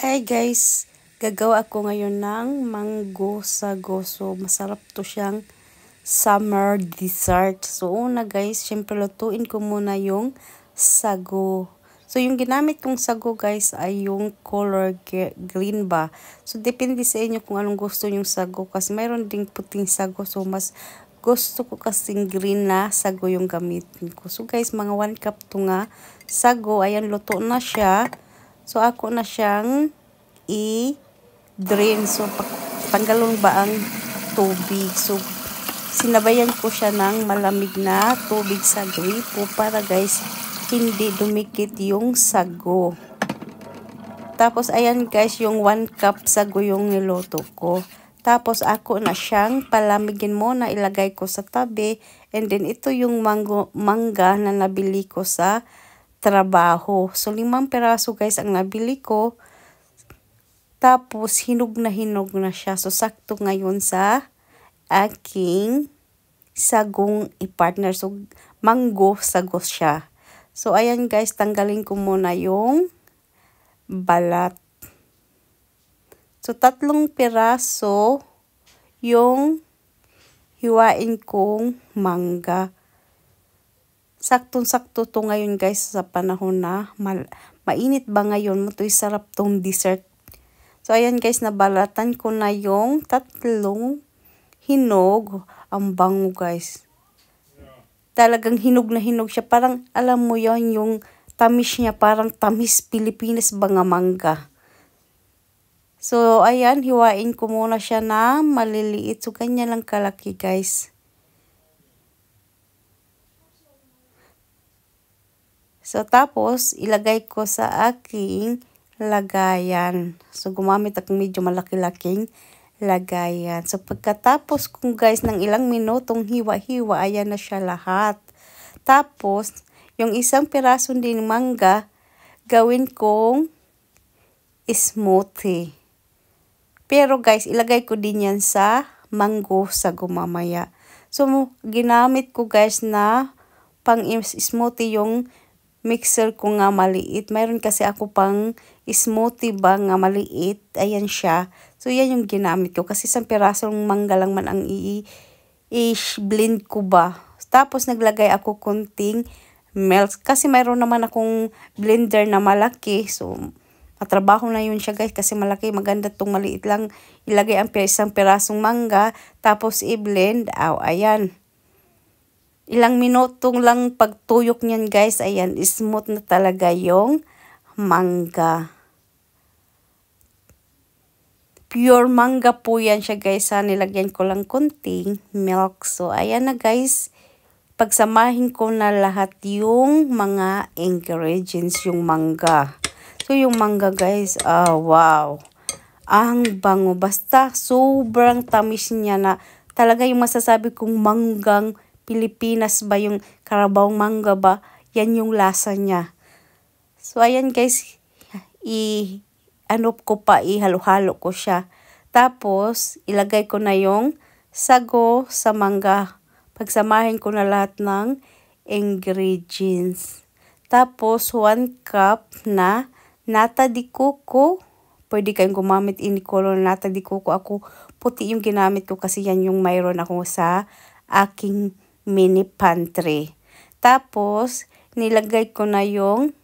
Hi guys, gagawa ako ngayon ng mango sagoso. Masarap to siyang summer dessert. So una guys, syempre lutuin ko muna yung sago. So yung ginamit kong sago guys ay yung color green ba. So depende sa inyo kung anong gusto yung sago. Kasi mayroon ding puting sago. So mas gusto ko kasing green na sago yung gamitin ko. So guys, mga 1 cup to nga sago. Ayan, luto na siya. So, ako na siyang i-drain. So, tanggalon ba ang tubig. So, sinabayan ko siya ng malamig na tubig sa gripo para guys, hindi dumikit yung sago. Tapos, ayan guys, yung 1 cup sago yung niloto ko. Tapos, ako na siyang palamigin mo na ilagay ko sa tabi. And then, ito yung mango, mangga na nabili ko sa trabaho. So, limang peraso guys ang nabili ko. Tapos, hinog na hinog na siya. So, sakto ngayon sa aking sagong i-partner. So, mango sagos siya. So, ayan guys, tanggalin ko muna yung balat. So, tatlong piraso yung hiwain kong mangga saktong-sakto to ngayon guys sa panahon na mal mainit ba ngayon, matoy sarap tong dessert. So ayan guys, nabalatan ko na yung tatlong hinog. Ang bango guys. Talagang hinog na hinog siya. Parang alam mo yon yung tamis niya, parang tamis Pilipinas banga mangga. So ayan, hiwain ko muna siya na maliliit. So ganyan lang kalaki guys. So, tapos, ilagay ko sa aking lagayan. So, gumamit akong medyo malaki-laking lagayan. So, pagkatapos kung guys ng ilang minutong hiwa-hiwa, ayan na siya lahat. Tapos, yung isang piraso din mangga, gawin kong smoothie. Pero guys, ilagay ko din yan sa manggo sa gumamaya. So, ginamit ko guys na pang smoothie yung mixer ko nga maliit. Mayroon kasi ako pang smoothie ba nga maliit. Ayan siya. So, yan yung ginamit ko. Kasi isang pirasong mangga lang man ang i-blend ko ba. Tapos, naglagay ako kunting milk. Kasi mayroon naman akong blender na malaki. So, Matrabaho na yun siya guys kasi malaki, maganda tong maliit lang. Ilagay ang isang pirasong mangga tapos i-blend. Aw, ayan. Ilang minutong lang pagtuyok niyan guys. Ayan, smooth na talaga yung mangga. Pure mangga po yan siya guys. Ha, ah, nilagyan ko lang konting milk. So, ayan na guys. Pagsamahin ko na lahat yung mga ingredients, yung mangga. So, yung mangga guys, ah, wow. Ang bango. Basta, sobrang tamis niya na talaga yung masasabi kong manggang Pilipinas ba, yung Carabao Manga ba, yan yung lasa niya. So, ayan guys, i ano ko pa, ihalo-halo ko siya. Tapos, ilagay ko na yung sago sa mangga. Pagsamahin ko na lahat ng ingredients. Tapos, 1 cup na nata di coco. Pwede kayong gumamit ini color nata di coco. Ako, puti yung ginamit ko kasi yan yung mayroon ako sa aking mini pantry. Tapos, nilagay ko na yung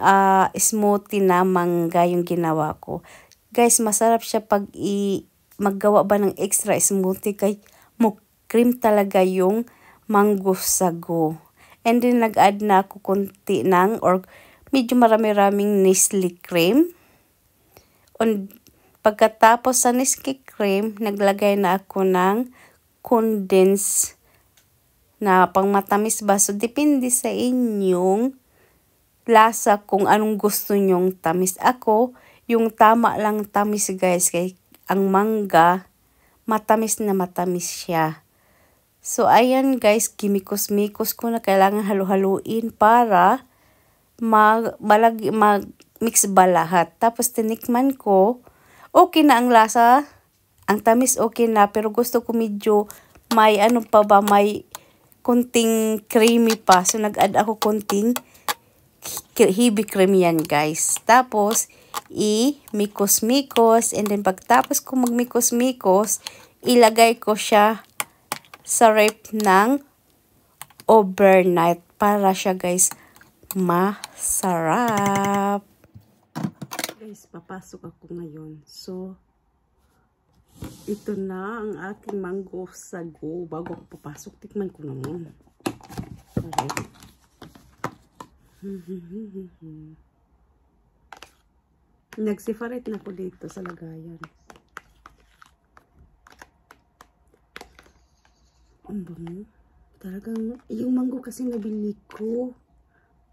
uh, smoothie na mangga yung ginawa ko. Guys, masarap siya pag i maggawa ba ng extra smoothie kay mo cream talaga yung mango sago. And then nag-add na ako konti ng or medyo marami-raming Nestle cream. On pagkatapos sa Nestle cream, naglagay na ako ng condensed na pangmatamis ba. So, depende sa inyong lasa kung anong gusto nyong tamis. Ako, yung tama lang tamis guys. Kay ang mangga, matamis na matamis siya. So, ayan guys, kimikos-mikos ko na kailangan halu-haluin para mag, malag, mag mix ba lahat. Tapos, tinikman ko, okay na ang lasa. Ang tamis okay na, pero gusto ko medyo may ano pa ba, may konting creamy pa. So, nag-add ako konting heavy cream yan, guys. Tapos, i-mikos-mikos. And then, pagtapos ko magmikos-mikos, ilagay ko siya sa rep ng overnight para siya, guys, masarap. Guys, papasok ako ngayon. So, ito na ang aking mango sago. Bago ako papasok, tikman ko naman. Okay. Nagsifarate na ko dito sa lagayan. Ang bango. Talagang, yung mango kasi nabili ko,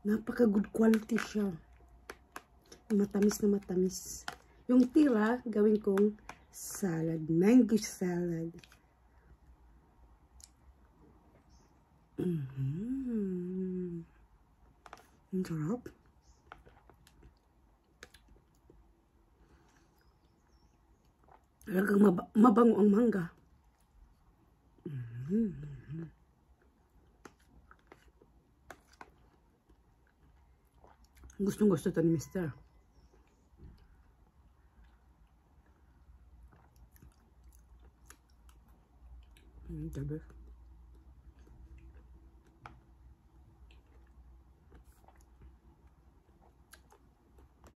napaka good quality siya. Matamis na matamis. Yung tira, gawin kong salad, mango salad. Mm -hmm. Ang Talagang mab mabango ang mangga. Mm -hmm. Gustong gusto to ni Mr. Debbie.